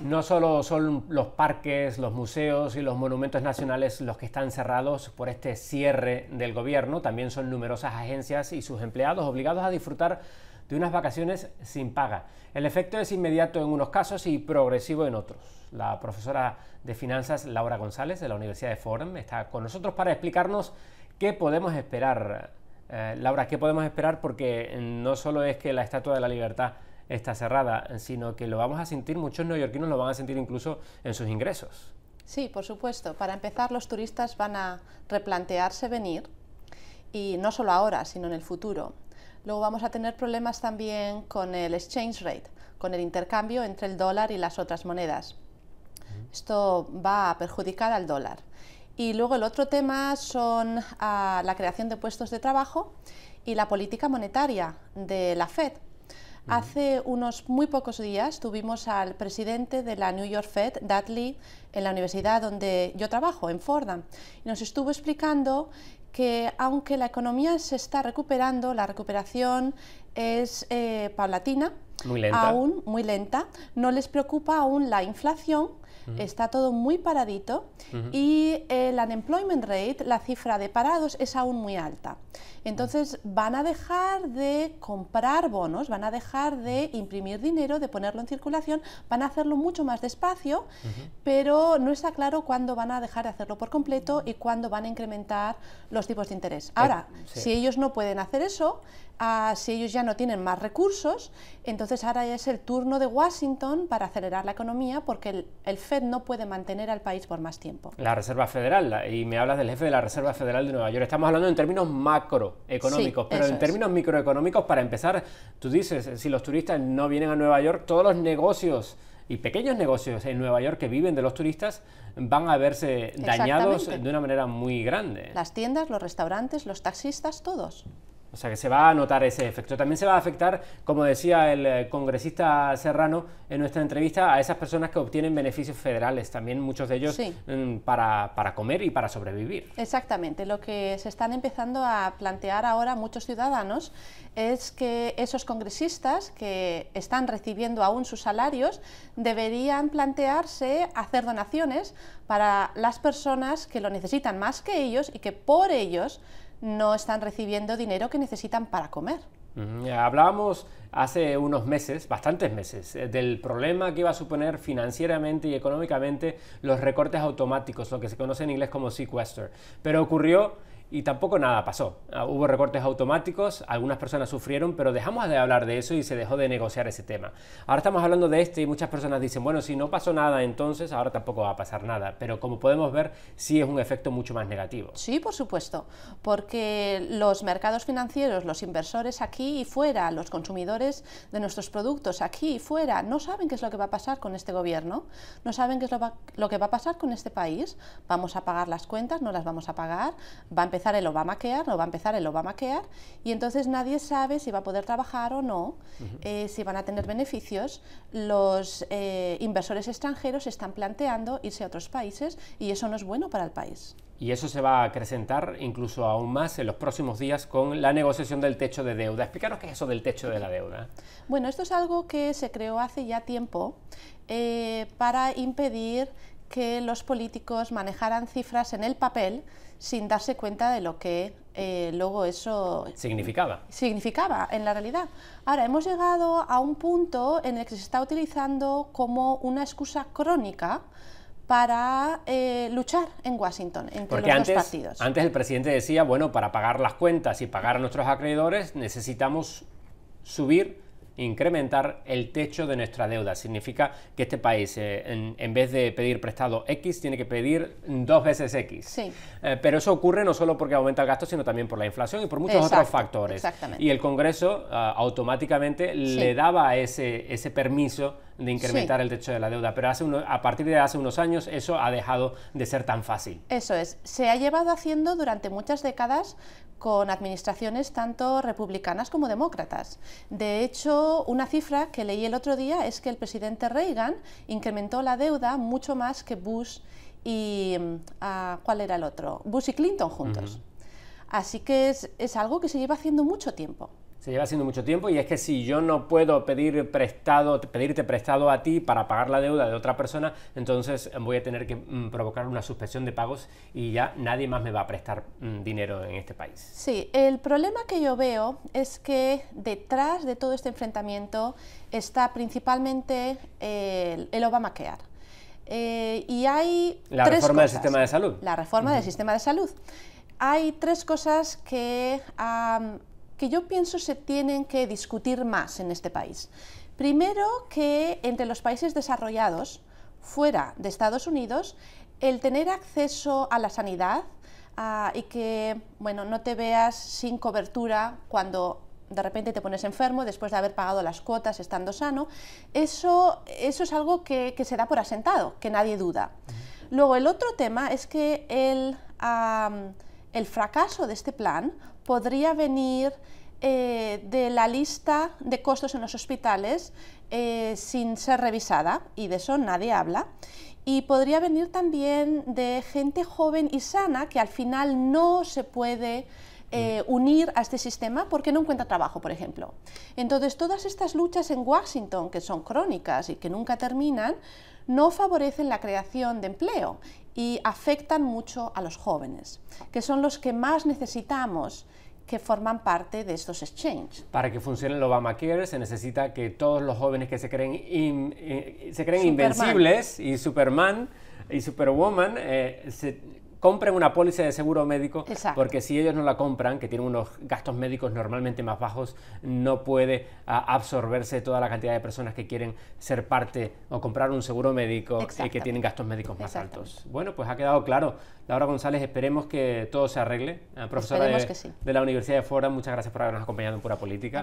No solo son los parques, los museos y los monumentos nacionales los que están cerrados por este cierre del gobierno, también son numerosas agencias y sus empleados obligados a disfrutar de unas vacaciones sin paga. El efecto es inmediato en unos casos y progresivo en otros. La profesora de finanzas Laura González de la Universidad de Fordham está con nosotros para explicarnos qué podemos esperar. Eh, Laura, ¿qué podemos esperar? Porque no solo es que la Estatua de la Libertad está cerrada, sino que lo vamos a sentir, muchos neoyorquinos lo van a sentir incluso en sus ingresos. Sí, por supuesto. Para empezar, los turistas van a replantearse venir, y no solo ahora, sino en el futuro. Luego vamos a tener problemas también con el exchange rate, con el intercambio entre el dólar y las otras monedas. Esto va a perjudicar al dólar. Y luego el otro tema son ah, la creación de puestos de trabajo y la política monetaria de la Fed, Hace unos muy pocos días tuvimos al presidente de la New York Fed, Dudley, en la universidad donde yo trabajo, en Fordham, y nos estuvo explicando que aunque la economía se está recuperando, la recuperación es eh, paulatina, aún muy lenta, no les preocupa aún la inflación, está todo muy paradito y el unemployment rate, la cifra de parados, es aún muy alta. Entonces van a dejar de comprar bonos, van a dejar de imprimir dinero, de ponerlo en circulación, van a hacerlo mucho más despacio, pero no está claro cuándo van a dejar de hacerlo por completo y cuándo van a incrementar los tipos de interés. Ahora, si ellos no pueden hacer eso, si ellos ya no tienen más recursos, entonces ahora es el turno de Washington para acelerar la economía porque el, Fed no puede mantener al país por más tiempo. La Reserva Federal, y me hablas del jefe de la Reserva Federal de Nueva York, estamos hablando en términos macroeconómicos, pero en términos microeconómicos, para empezar, tú dices, eh, si los turistas no vienen a Nueva York, todos los negocios y pequeños negocios en Nueva York que viven de los turistas van a verse dañados de una manera muy grande. Las tiendas, los restaurantes, los taxistas, todos. O sea que se va a notar ese efecto. También se va a afectar, como decía el eh, congresista Serrano en nuestra entrevista, a esas personas que obtienen beneficios federales, también muchos de ellos mm, para, para, comer y para sobrevivir. Exactamente, lo que se están empezando a plantear ahora muchos ciudadanos es que esos congresistas que están recibiendo aún sus salarios deberían plantearse hacer donaciones para las personas que lo necesitan más que ellos y que por ellos no están recibiendo dinero que necesitan para comer. Hablábamos hace unos meses, bastantes meses, eh, del problema que iba a suponer financieramente y económicamente los recortes automáticos, lo que se conoce en inglés como sequester. Pero ocurrió y tampoco nada pasó. Ah, hubo recortes automáticos, algunas personas sufrieron, pero dejamos de hablar de eso y se dejó de negociar ese tema. Ahora estamos hablando de este y muchas personas dicen, bueno, si no pasó nada entonces, ahora tampoco va a pasar nada. Pero como podemos ver, sí es un efecto mucho más negativo. Sí, por supuesto, porque los mercados financieros, los inversores aquí aquí y fuera, los consumidores de nuestros productos aquí y fuera, no saben qué es lo que va a pasar con este gobierno, no saben qué es lo, que va a pasar con este país, vamos a pagar las cuentas, no las vamos a pagar, va a empezar el Obamacare, no va a empezar el Obamacare, y entonces nadie sabe si va a poder trabajar o no, eh, si van a tener beneficios, los eh, inversores extranjeros están planteando irse a otros países y eso no es bueno para el país y eso se va a acrecentar incluso aún más en los próximos días con la negociación del techo de deuda. Explícanos qué es eso del techo de la deuda. Bueno, esto es algo que se creó hace ya tiempo eh, para impedir que los políticos manejaran cifras en el papel sin darse cuenta de lo que eh, luego eso significaba. Significaba en la realidad. Ahora, hemos llegado a un punto en el que se está utilizando como una excusa crónica para eh, luchar en Washington entre Porque los dos partidos. Antes el presidente decía, bueno, para pagar las cuentas y pagar a nuestros acreedores necesitamos subir incrementar el techo de nuestra deuda. Significa que este país, eh, en, vez de pedir prestado X, tiene que pedir dos veces X. Eh, pero eso ocurre no solo porque aumenta el gasto, sino también por la inflación y por muchos otros factores. Y el Congreso ah, automáticamente le daba ese, ese permiso de incrementar el techo de la deuda, pero hace a partir de hace unos años eso ha dejado de ser tan fácil. Eso es, se ha llevado haciendo durante muchas décadas con administraciones tanto republicanas como demócratas. De hecho, una cifra que leí el otro día es que el presidente Reagan incrementó la deuda mucho más que Bush y mm, ¿cuál era el otro? Bush y Clinton juntos. Así que es algo que se lleva haciendo mucho tiempo lleva haciendo mucho tiempo y es que si yo no puedo pedir prestado, pedirte prestado a ti para pagar la deuda de otra persona, entonces em, voy a tener que mm, provocar una suspensión de pagos y ya nadie más me va a prestar mm, dinero en este país. Sí, el problema que yo veo es que detrás de todo este enfrentamiento está principalmente el, eh, el Obamacare. Eh, y hay... La reforma del sistema de salud. La reforma del sistema de salud. Hay tres cosas que que yo pienso se tienen que discutir más en este país. Primero, que entre los países desarrollados, fuera de Estados Unidos, el tener acceso a la sanidad y que bueno, no te veas sin cobertura cuando de repente te pones enfermo después de haber pagado las cuotas estando sano, eso, eso es algo que, se da por asentado, que nadie duda. Luego, el otro tema es que el... El fracaso de este plan podría venir eh, de la lista de costos en los hospitales eh, sin ser revisada, y de eso nadie habla, y podría venir también de gente joven y sana que al final no se puede eh, unir a este sistema porque no encuentra trabajo, por ejemplo. Entonces, todas estas luchas en Washington, que son crónicas y que nunca terminan, no favorecen la creación de empleo y afectan mucho a los jóvenes, que son los que más necesitamos que forman parte de estos exchanges. Para que funcione el Obamacare se necesita que todos los jóvenes que se creen, eh, invencibles y Superman y Superwoman eh, se compren una póliza de seguro médico, porque si ellos no la compran, que tienen unos gastos médicos normalmente más bajos, no puede ah, absorberse toda la cantidad de personas que quieren ser parte o comprar un seguro médico y que tienen gastos médicos más altos. Bueno, pues ha quedado claro. Laura González, esperemos que todo se arregle. Ah, profesora de, de, la Universidad de Fora, muchas gracias por habernos acompañado en Pura Política.